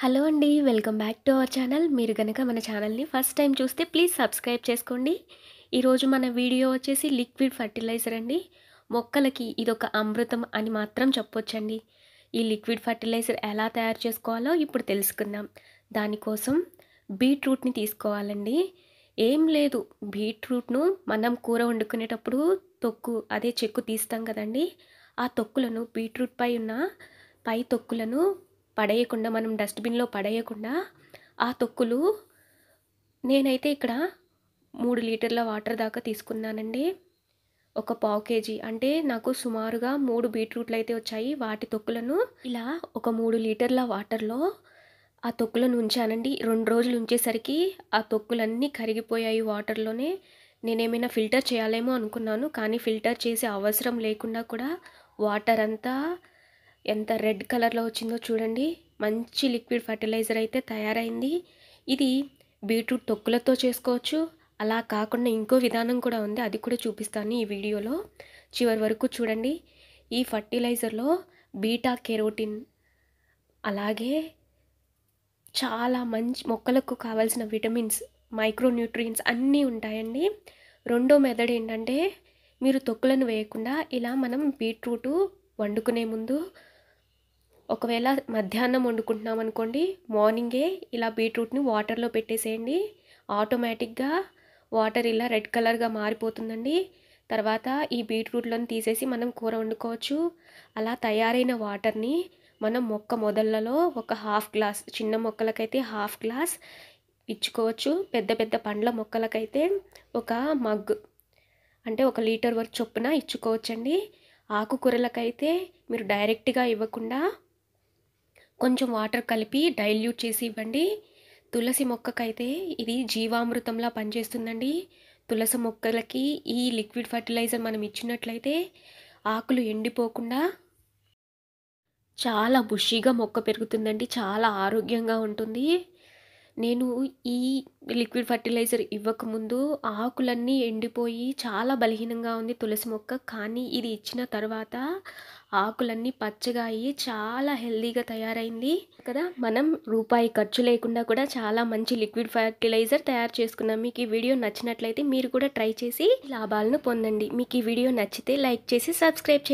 hello అండి welcome back to our channel మీరు కనుక మన ఛానల్ని ఫస్ట్ టైం చూస్తే ప్లీజ్ సబ్స్క్రైబ్ చేసుకోండి ఈరోజు మన వీడియో వచ్చేసి లిక్విడ్ ఫర్టిలైజర్ అండి మొక్కలకి ఇదొక అమృతం అని మాత్రం చెప్పొచ్చండి ఈ లిక్విడ్ ఫర్టిలైజర్ ఎలా తయారు చేసుకోవాలో ఇప్పుడు తెలుసుకుందాం దానికోసం బీట్రూట్ని తీసుకోవాలండి ఏం లేదు బీట్రూట్ను మనం కూర వండుకునేటప్పుడు తొక్కు అదే చెక్కు తీస్తాం కదండి ఆ తొక్కులను బీట్రూట్ పై ఉన్న పై తొక్కులను పడేయకుండా మనం డస్ట్బిన్లో పడేయకుండా ఆ తొక్కులు నేనైతే ఇక్కడ మూడు లీటర్ల వాటర్ దాకా తీసుకున్నానండి ఒక పావు కేజీ అంటే నాకు సుమారుగా మూడు బీట్రూట్లు అయితే వచ్చాయి వాటి తొక్కులను ఇలా ఒక మూడు లీటర్ల వాటర్లో ఆ తొక్కులను ఉంచానండి రెండు రోజులు ఉంచేసరికి ఆ తొక్కులన్నీ కరిగిపోయాయి వాటర్లోనే నేనేమైనా ఫిల్టర్ చేయాలేమో అనుకున్నాను కానీ ఫిల్టర్ చేసే అవసరం లేకుండా కూడా వాటర్ అంతా ఎంత రెడ్ కలర్లో వచ్చిందో చూడండి మంచి లిక్విడ్ ఫర్టిలైజర్ అయితే తయారైంది ఇది బీట్రూట్ తొక్కులతో చేసుకోవచ్చు అలా కాకుండా ఇంకో విధానం కూడా ఉంది అది కూడా చూపిస్తాను ఈ వీడియోలో చివరి వరకు చూడండి ఈ ఫర్టిలైజర్లో బీటా కెరోటిన్ అలాగే చాలా మంచి మొక్కలకు కావాల్సిన విటమిన్స్ మైక్రోన్యూట్రియన్స్ అన్నీ ఉంటాయండి రెండో మెథడ్ ఏంటంటే మీరు తొక్కులను వేయకుండా ఇలా మనం బీట్రూటు వండుకునే ముందు ఒకవేళ మధ్యాహ్నం వండుకుంటున్నాం అనుకోండి మార్నింగే ఇలా బీట్రూట్ని వాటర్లో పెట్టేసేయండి ఆటోమేటిక్గా వాటర్ ఇలా రెడ్ కలర్గా మారిపోతుందండి తర్వాత ఈ బీట్రూట్లను తీసేసి మనం కూర వండుకోవచ్చు అలా తయారైన వాటర్ని మనం మొక్క మొదళ్ళలో ఒక హాఫ్ గ్లాస్ చిన్న మొక్కలకైతే హాఫ్ గ్లాస్ ఇచ్చుకోవచ్చు పెద్ద పెద్ద పండ్ల మొక్కలకైతే ఒక మగ్ అంటే ఒక లీటర్ వరకు చొప్పున ఇచ్చుకోవచ్చండి ఆకుకూరలకైతే మీరు డైరెక్ట్గా ఇవ్వకుండా కొంచెం వాటర్ కలిపి డైల్యూట్ చేసి ఇవ్వండి తులసి మొక్కకైతే ఇది జీవామృతంలా పనిచేస్తుందండి తులసి మొక్కలకి ఈ లిక్విడ్ ఫర్టిలైజర్ మనం ఇచ్చినట్లయితే ఆకులు ఎండిపోకుండా చాలా బుషీగా మొక్క పెరుగుతుందండి చాలా ఆరోగ్యంగా ఉంటుంది నేను ఈ లిక్విడ్ ఫర్టిలైజర్ ఇవ్వకముందు ఆకులన్నీ ఎండిపోయి చాలా బలహీనంగా ఉంది తులసి మొక్క కానీ ఇది ఇచ్చిన తర్వాత ఆకులన్నీ పచ్చగా అయ్యి చాలా హెల్దీగా తయారైంది కదా మనం రూపాయి ఖర్చు లేకుండా కూడా చాలా మంచి లిక్విడ్ ఫర్టిలైజర్ తయారు చేసుకున్నాం మీకు ఈ వీడియో నచ్చినట్లయితే మీరు కూడా ట్రై చేసి లాభాలను పొందండి మీకు ఈ వీడియో నచ్చితే లైక్ చేసి సబ్స్క్రైబ్ చేయండి